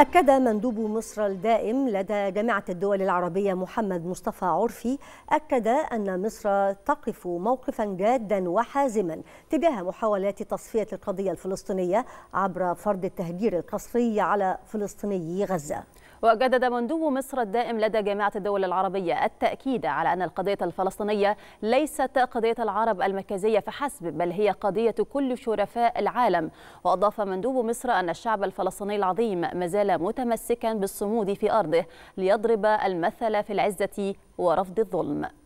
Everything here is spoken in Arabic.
أكد مندوب مصر الدائم لدى جامعة الدول العربية محمد مصطفى عرفي أكد أن مصر تقف موقفا جادا وحازما تجاه محاولات تصفية القضية الفلسطينية عبر فرض التهجير القسري على فلسطيني غزة وجدد مندوب مصر الدائم لدى جامعة الدول العربية التأكيد على أن القضية الفلسطينية ليست قضية العرب المركزية فحسب بل هي قضية كل شرفاء العالم وأضاف مندوب مصر أن الشعب الفلسطيني العظيم مازال متمسكا بالصمود في أرضه ليضرب المثل في العزة ورفض الظلم